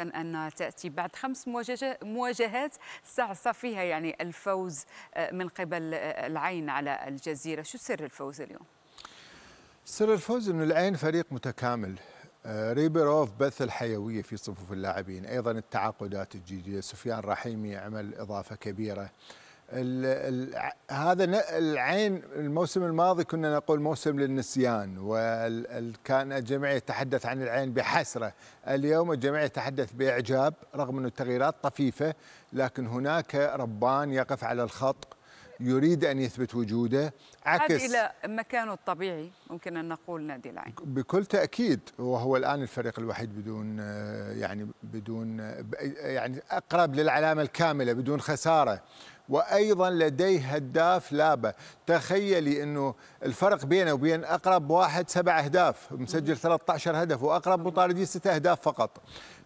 أن تأتي بعد خمس مواجهات استعصى فيها يعني الفوز آه، من قبل آه، العين على الجزيرة شو سر الفوز اليوم؟ سر الفوز أن العين فريق متكامل آه، ريبيروف بث الحيوية في صفوف اللاعبين أيضا التعاقدات الجديدة سفيان رحيمي عمل إضافة كبيرة هذا العين الموسم الماضي كنا نقول موسم للنسيان وكان الجميع يتحدث عن العين بحسره، اليوم الجميع يتحدث باعجاب رغم انه التغييرات طفيفه لكن هناك ربان يقف على الخط يريد ان يثبت وجوده عكس الى مكانه الطبيعي ممكن ان نقول نادي العين بكل تاكيد وهو الان الفريق الوحيد بدون يعني بدون يعني اقرب للعلامه الكامله بدون خساره وايضا لديه هداف لابه تخيلي انه الفرق بينه وبين اقرب واحد سبع اهداف مسجل 13 هدف واقرب مطاردي ست اهداف فقط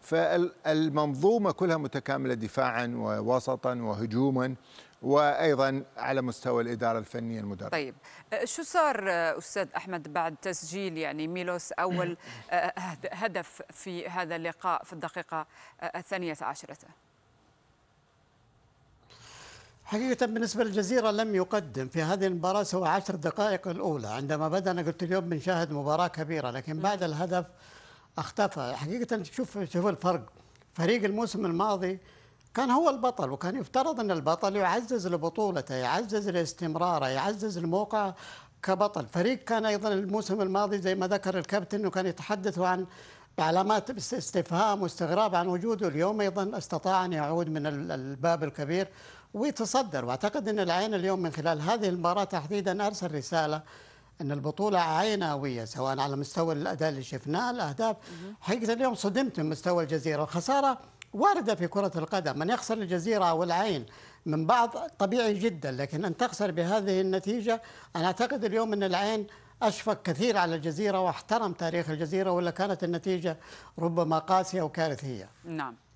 فالمنظومه كلها متكامله دفاعا ووسطا وهجوما وايضا على مستوى الاداره الفنيه المدرب طيب شو صار استاذ احمد بعد تسجيل يعني ميلوس اول هدف في هذا اللقاء في الدقيقه الثانيه عشره حقيقة بالنسبة للجزيرة لم يقدم في هذه المباراة سوى عشر دقائق الأولى عندما بدأنا قلت اليوم بنشاهد مباراة كبيرة لكن نعم. بعد الهدف اختفى حقيقة شوف شوف الفرق فريق الموسم الماضي كان هو البطل وكان يفترض أن البطل يعزز لبطولته يعزز لاستمراره يعزز الموقع كبطل فريق كان أيضا الموسم الماضي زي ما ذكر الكابتن أنه كان يتحدث عن علامات استفهام واستغراب عن وجوده اليوم أيضا استطاع أن يعود من الباب الكبير وتصدر واعتقد ان العين اليوم من خلال هذه المباراه تحديدا ارسل رساله ان البطوله عيناويه سواء على مستوى الاداء اللي شفناه الاهداف حقيقه اليوم صدمت من مستوى الجزيره الخساره وارده في كره القدم من يخسر الجزيره او العين من بعض طبيعي جدا لكن ان تخسر بهذه النتيجه انا اعتقد اليوم ان العين أشفق كثير على الجزيرة واحترم تاريخ الجزيرة ولا كانت النتيجة ربما قاسية وكارثية نعم